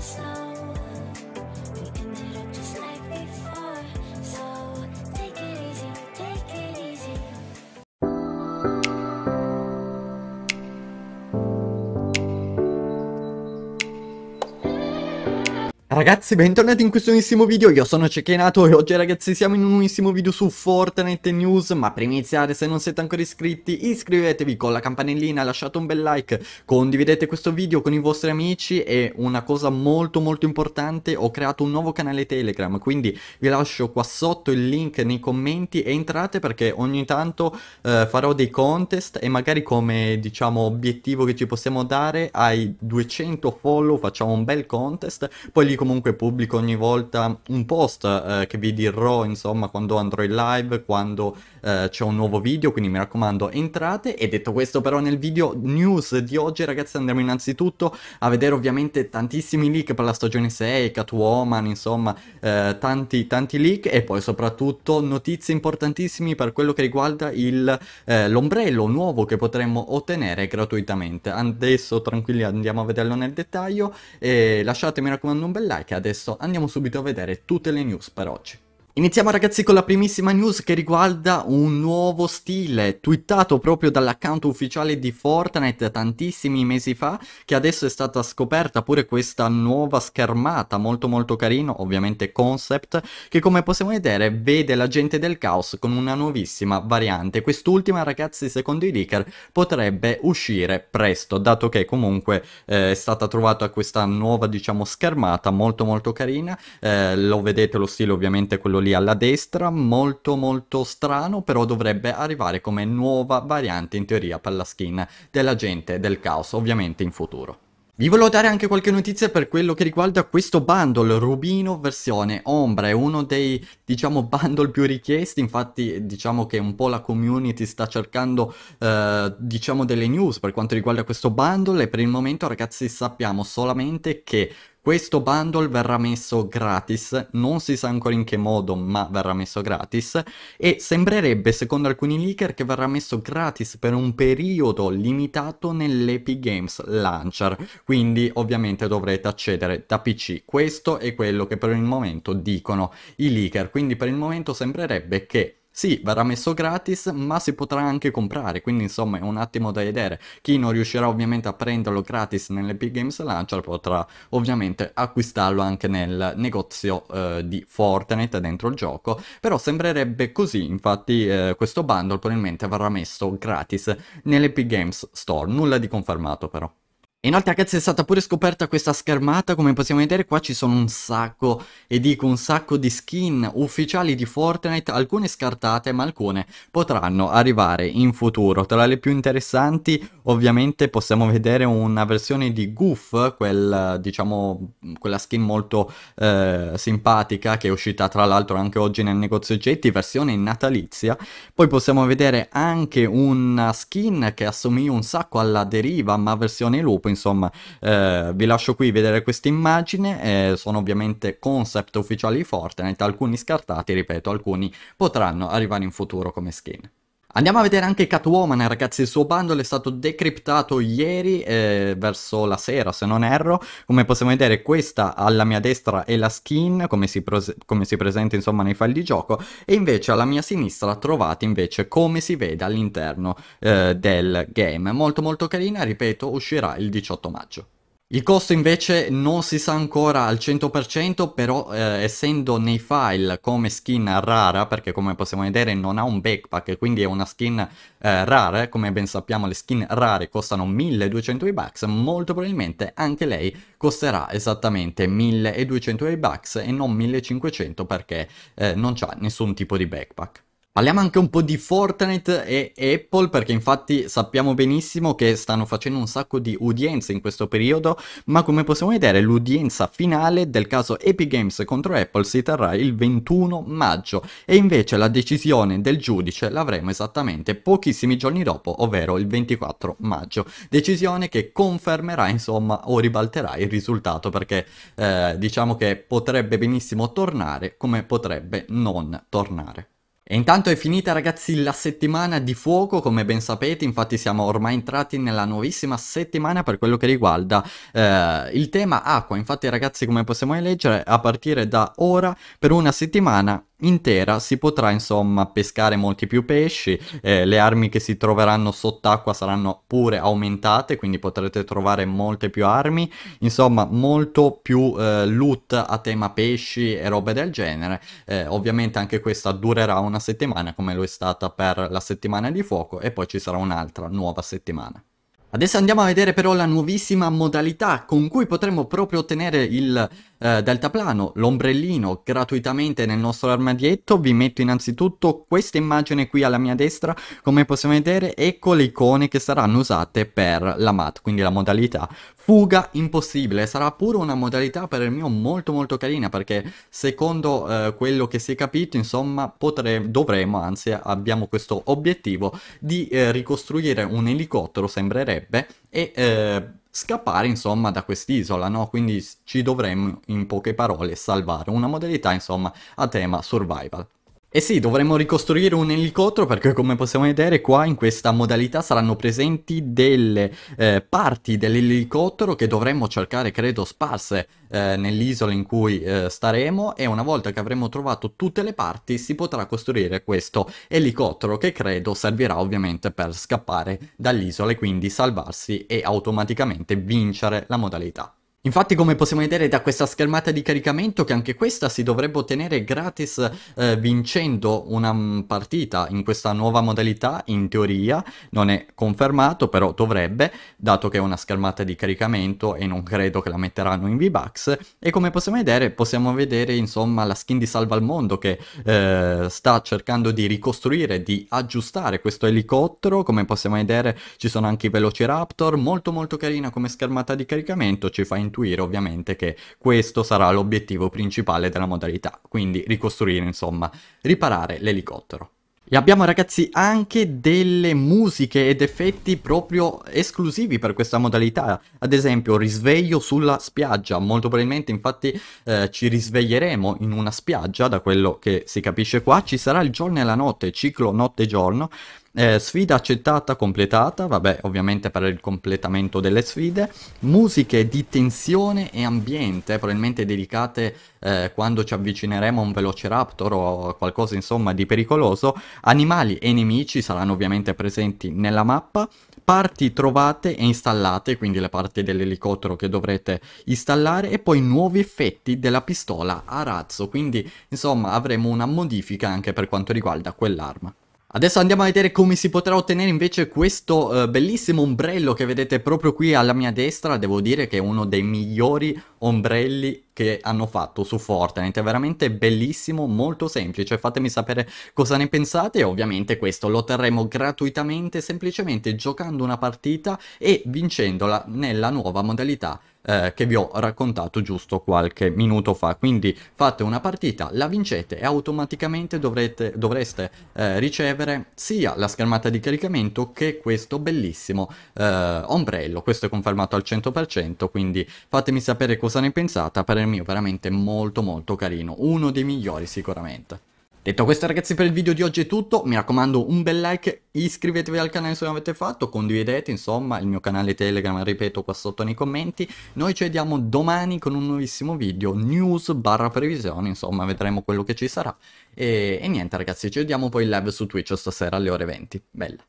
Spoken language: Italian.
slow. Ragazzi bentornati in questo nuovissimo video, io sono Cechenato e oggi ragazzi siamo in un nuovissimo video su Fortnite News Ma prima di iniziare se non siete ancora iscritti iscrivetevi con la campanellina, lasciate un bel like Condividete questo video con i vostri amici e una cosa molto molto importante Ho creato un nuovo canale Telegram quindi vi lascio qua sotto il link nei commenti E entrate perché ogni tanto eh, farò dei contest e magari come diciamo obiettivo che ci possiamo dare Ai 200 follow facciamo un bel contest Poi li comunque pubblico ogni volta un post eh, che vi dirò insomma quando andrò in live, quando eh, c'è un nuovo video, quindi mi raccomando entrate. E detto questo però nel video news di oggi ragazzi andremo innanzitutto a vedere ovviamente tantissimi leak per la stagione 6, Catwoman, insomma eh, tanti tanti leak e poi soprattutto notizie importantissime per quello che riguarda eh, l'ombrello nuovo che potremmo ottenere gratuitamente. Adesso tranquilli andiamo a vederlo nel dettaglio e mi raccomando un bel like che adesso andiamo subito a vedere tutte le news per oggi. Iniziamo ragazzi con la primissima news che riguarda un nuovo stile twittato proprio dall'account ufficiale di Fortnite tantissimi mesi fa che adesso è stata scoperta pure questa nuova schermata molto molto carino ovviamente concept che come possiamo vedere vede la gente del caos con una nuovissima variante quest'ultima ragazzi secondo i leaker potrebbe uscire presto dato che comunque eh, è stata trovata questa nuova diciamo schermata molto molto carina eh, lo vedete lo stile ovviamente quello lì lì alla destra, molto molto strano, però dovrebbe arrivare come nuova variante in teoria per la skin dell'agente del caos, ovviamente in futuro. Vi volevo dare anche qualche notizia per quello che riguarda questo bundle Rubino versione Ombra, è uno dei diciamo bundle più richiesti, infatti diciamo che un po' la community sta cercando eh, diciamo delle news per quanto riguarda questo bundle e per il momento ragazzi sappiamo solamente che questo bundle verrà messo gratis, non si sa ancora in che modo, ma verrà messo gratis e sembrerebbe, secondo alcuni leaker, che verrà messo gratis per un periodo limitato nell'Epic Games Launcher, quindi ovviamente dovrete accedere da PC. Questo è quello che per il momento dicono i leaker, quindi per il momento sembrerebbe che sì, verrà messo gratis, ma si potrà anche comprare, quindi insomma è un attimo da vedere. Chi non riuscirà ovviamente a prenderlo gratis nell'Epic Games Launcher potrà ovviamente acquistarlo anche nel negozio eh, di Fortnite dentro il gioco, però sembrerebbe così, infatti eh, questo bundle probabilmente verrà messo gratis nell'Epic Games Store, nulla di confermato però. Inoltre ragazzi è stata pure scoperta questa schermata, come possiamo vedere qua ci sono un sacco, e dico un sacco di skin ufficiali di Fortnite, alcune scartate ma alcune potranno arrivare in futuro. Tra le più interessanti ovviamente possiamo vedere una versione di Goof, quel, diciamo, quella skin molto eh, simpatica che è uscita tra l'altro anche oggi nel negozio oggetti, versione natalizia. Poi possiamo vedere anche una skin che assomiglia un sacco alla deriva ma versione loop tempo, insomma, eh, vi lascio qui vedere questa immagine, eh, sono ovviamente concept ufficiali di Fortnite, alcuni scartati, ripeto, alcuni potranno arrivare in futuro come skin. Andiamo a vedere anche Catwoman, ragazzi, il suo bundle è stato decryptato ieri eh, verso la sera, se non erro. Come possiamo vedere, questa alla mia destra è la skin, come si, come si presenta insomma nei file di gioco, e invece alla mia sinistra trovate invece come si vede all'interno eh, del game. Molto molto carina, ripeto, uscirà il 18 maggio. Il costo invece non si sa ancora al 100%, però eh, essendo nei file come skin rara, perché come possiamo vedere non ha un backpack, quindi è una skin eh, rara, eh, come ben sappiamo le skin rare costano 1200 V-Bucks, molto probabilmente anche lei costerà esattamente 1200 V-Bucks e non 1500 perché eh, non c'ha nessun tipo di backpack. Parliamo anche un po' di Fortnite e Apple perché infatti sappiamo benissimo che stanno facendo un sacco di udienze in questo periodo, ma come possiamo vedere l'udienza finale del caso Epic Games contro Apple si terrà il 21 maggio e invece la decisione del giudice l'avremo esattamente pochissimi giorni dopo, ovvero il 24 maggio. Decisione che confermerà insomma o ribalterà il risultato perché eh, diciamo che potrebbe benissimo tornare come potrebbe non tornare. E intanto è finita ragazzi la settimana di fuoco come ben sapete infatti siamo ormai entrati nella nuovissima settimana per quello che riguarda eh, il tema acqua infatti ragazzi come possiamo leggere a partire da ora per una settimana intera si potrà insomma pescare molti più pesci, eh, le armi che si troveranno sott'acqua saranno pure aumentate, quindi potrete trovare molte più armi, insomma molto più eh, loot a tema pesci e robe del genere. Eh, ovviamente anche questa durerà una settimana come lo è stata per la settimana di fuoco e poi ci sarà un'altra nuova settimana. Adesso andiamo a vedere però la nuovissima modalità con cui potremo proprio ottenere il eh, deltaplano, l'ombrellino gratuitamente nel nostro armadietto, vi metto innanzitutto questa immagine qui alla mia destra, come possiamo vedere ecco le icone che saranno usate per la MAT, quindi la modalità fuga impossibile, sarà pure una modalità per il mio molto molto carina perché secondo eh, quello che si è capito insomma potremo, dovremo, anzi abbiamo questo obiettivo di eh, ricostruire un elicottero sembrerebbe e eh, scappare insomma da quest'isola, no? Quindi ci dovremmo in poche parole salvare, una modalità insomma a tema survival. E eh sì, dovremmo ricostruire un elicottero perché come possiamo vedere qua in questa modalità saranno presenti delle eh, parti dell'elicottero che dovremmo cercare, credo, sparse eh, nell'isola in cui eh, staremo e una volta che avremo trovato tutte le parti si potrà costruire questo elicottero che credo servirà ovviamente per scappare dall'isola e quindi salvarsi e automaticamente vincere la modalità. Infatti come possiamo vedere da questa schermata di caricamento che anche questa si dovrebbe ottenere gratis eh, vincendo una mm, partita in questa nuova modalità in teoria, non è confermato però dovrebbe dato che è una schermata di caricamento e non credo che la metteranno in V-Bucks e come possiamo vedere possiamo vedere insomma la skin di Salva al Mondo che eh, sta cercando di ricostruire, di aggiustare questo elicottero, come possiamo vedere ci sono anche i Velociraptor, molto molto carina come schermata di caricamento, ci fa intuire intuire ovviamente che questo sarà l'obiettivo principale della modalità, quindi ricostruire insomma, riparare l'elicottero. E abbiamo ragazzi anche delle musiche ed effetti proprio esclusivi per questa modalità, ad esempio risveglio sulla spiaggia, molto probabilmente infatti eh, ci risveglieremo in una spiaggia, da quello che si capisce qua, ci sarà il giorno e la notte, ciclo notte-giorno, eh, sfida accettata, completata, vabbè ovviamente per il completamento delle sfide, musiche di tensione e ambiente, probabilmente dedicate eh, quando ci avvicineremo a un velociraptor o qualcosa insomma di pericoloso, animali e nemici saranno ovviamente presenti nella mappa, parti trovate e installate, quindi le parti dell'elicottero che dovrete installare e poi nuovi effetti della pistola a razzo, quindi insomma avremo una modifica anche per quanto riguarda quell'arma. Adesso andiamo a vedere come si potrà ottenere invece questo eh, bellissimo ombrello che vedete proprio qui alla mia destra, devo dire che è uno dei migliori ombrelli che hanno fatto su Fortnite, è veramente bellissimo, molto semplice, fatemi sapere cosa ne pensate e ovviamente questo lo otterremo gratuitamente semplicemente giocando una partita e vincendola nella nuova modalità eh, che vi ho raccontato giusto qualche minuto fa. Quindi fate una partita, la vincete e automaticamente dovrete, dovreste eh, ricevere sia la schermata di caricamento che questo bellissimo eh, ombrello. Questo è confermato al 100%, quindi fatemi sapere cosa ne pensate, per il mio veramente molto molto carino, uno dei migliori sicuramente. Detto questo ragazzi per il video di oggi è tutto, mi raccomando un bel like, iscrivetevi al canale se non avete fatto, condividete insomma il mio canale Telegram, ripeto qua sotto nei commenti, noi ci vediamo domani con un nuovissimo video, news barra previsione, insomma vedremo quello che ci sarà e, e niente ragazzi ci vediamo poi in live su Twitch stasera alle ore 20, bella.